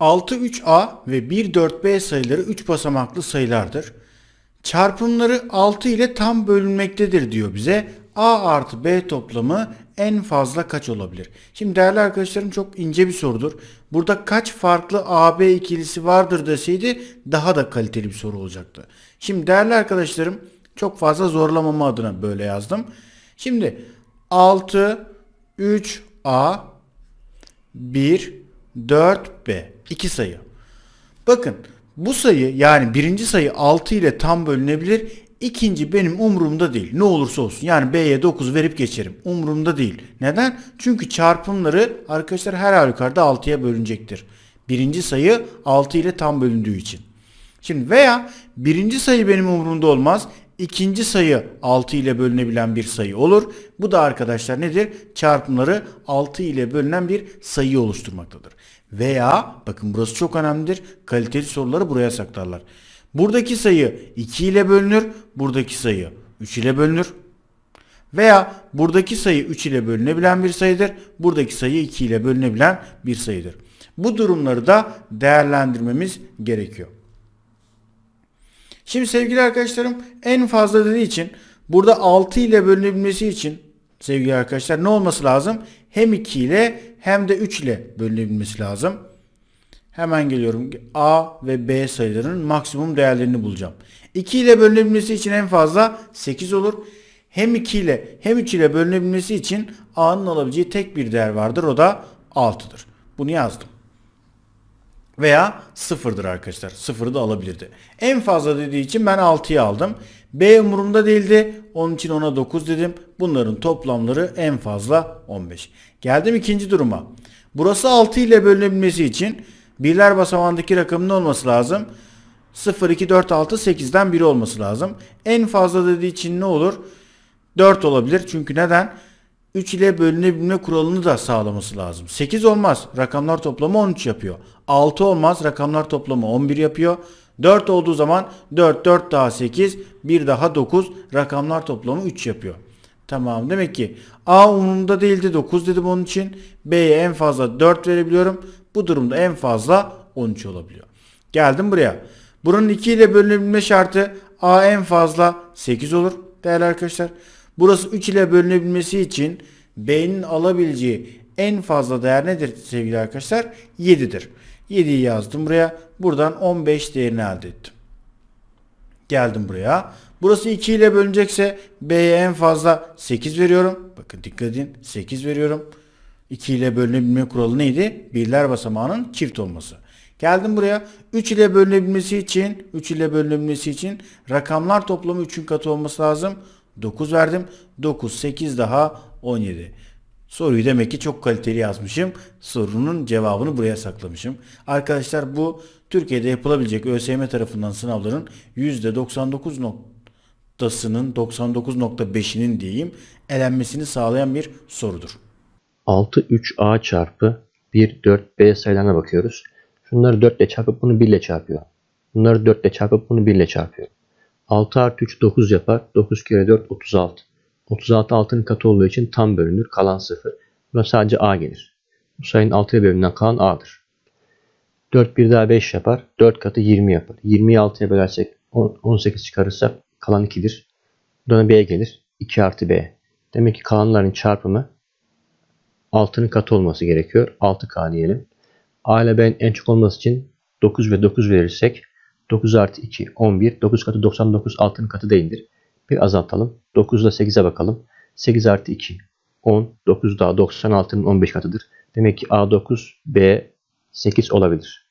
6, 3A ve 1, 4B sayıları 3 basamaklı sayılardır. Çarpımları 6 ile tam bölünmektedir diyor bize. A artı B toplamı en fazla kaç olabilir? Şimdi değerli arkadaşlarım çok ince bir sorudur. Burada kaç farklı AB ikilisi vardır deseydi daha da kaliteli bir soru olacaktı. Şimdi değerli arkadaşlarım çok fazla zorlamama adına böyle yazdım. Şimdi 6, 3A, 1, 4B. 2 sayı. Bakın bu sayı yani birinci sayı 6 ile tam bölünebilir. İkinci benim umurumda değil. Ne olursa olsun. Yani B'ye 9 verip geçerim. Umurumda değil. Neden? Çünkü çarpımları arkadaşlar her halükarda 6'ya bölünecektir. Birinci sayı 6 ile tam bölündüğü için. Şimdi veya birinci sayı benim umurumda olmaz ikinci sayı 6 ile bölünebilen bir sayı olur. Bu da arkadaşlar nedir? Çarpımları 6 ile bölünen bir sayı oluşturmaktadır. Veya bakın burası çok önemlidir. Kaliteli soruları buraya saklarlar. Buradaki sayı 2 ile bölünür. Buradaki sayı 3 ile bölünür. Veya buradaki sayı 3 ile bölünebilen bir sayıdır. Buradaki sayı 2 ile bölünebilen bir sayıdır. Bu durumları da değerlendirmemiz gerekiyor. Şimdi sevgili arkadaşlarım en fazla dediği için burada 6 ile bölünebilmesi için sevgili arkadaşlar ne olması lazım? Hem 2 ile hem de 3 ile bölünebilmesi lazım. Hemen geliyorum. A ve B sayılarının maksimum değerlerini bulacağım. 2 ile bölünebilmesi için en fazla 8 olur. Hem 2 ile hem 3 ile bölünebilmesi için A'nın alabileceği tek bir değer vardır. O da 6'dır. Bunu yazdım veya 0'dır arkadaşlar. 0'ı da alabilirdi. En fazla dediği için ben 6'yı aldım. B umurumda değildi. Onun için ona 9 dedim. Bunların toplamları en fazla 15. Geldim ikinci duruma. Burası 6 ile bölünebilmesi için birler basamağındaki rakamın olması lazım. 0, 2, 4, 6, 8'den biri olması lazım. En fazla dediği için ne olur? 4 olabilir. Çünkü neden? Neden? 3 ile bölünebilme kuralını da sağlaması lazım. 8 olmaz. Rakamlar toplamı 13 yapıyor. 6 olmaz. Rakamlar toplamı 11 yapıyor. 4 olduğu zaman 4 4 daha 8 1 daha 9 rakamlar toplamı 3 yapıyor. Tamam demek ki A umurumda değildi 9 dedim onun için. B'ye en fazla 4 verebiliyorum. Bu durumda en fazla 13 olabiliyor. Geldim buraya. Buranın 2 ile bölünebilme şartı A en fazla 8 olur değerli arkadaşlar. Burası 3 ile bölünebilmesi için B'nin alabileceği en fazla değer nedir sevgili arkadaşlar? 7'dir. 7'yi yazdım buraya. Buradan 15 değerini elde ettim. Geldim buraya. Burası 2 ile bölünecekse B'ye en fazla 8 veriyorum. Bakın dikkat edin 8 veriyorum. 2 ile bölünebilme kuralı neydi? Birler basamağının çift olması. Geldim buraya. 3 ile bölünebilmesi için 3 ile bölünebilmesi için rakamlar toplamı 3'ün katı olması lazım. 9 verdim. 9, 8 daha 17. Soruyu demek ki çok kaliteli yazmışım. Sorunun cevabını buraya saklamışım. Arkadaşlar bu Türkiye'de yapılabilecek ÖSYM tarafından sınavların %99 noktasının 99.5'inin diyeyim elenmesini sağlayan bir sorudur. 6-3A çarpı 1-4B sayılarına bakıyoruz. Şunları 4 ile çarpıp bunu 1 ile çarpıyor. Bunları 4 ile çarpıp bunu 1 ile çarpıyor. 6 artı 3 9 yapar. 9 kere 4 36. 36 altının katı olduğu için tam bölünür. Kalan 0. Buna sadece A gelir. Bu sayının 6'ya bölümünden kalan A'dır. 4 bir daha 5 yapar. 4 katı 20 yapar. 20'yi 6'ya bölersek 18 çıkarırsa kalan 2'dir. Buradan B gelir. 2 artı B. Demek ki kalanların çarpımı 6'nın katı olması gerekiyor. 6K diyelim. A ile B'nin en çok olması için 9 ve 9 verirsek 9 artı 2 11. 9 katı 99 altın katı değildir. Bir azaltalım. 9 ile 8'e bakalım. 8 artı 2 10. 9 daha 96'nın 15 katıdır. Demek ki A9 B 8 olabilir.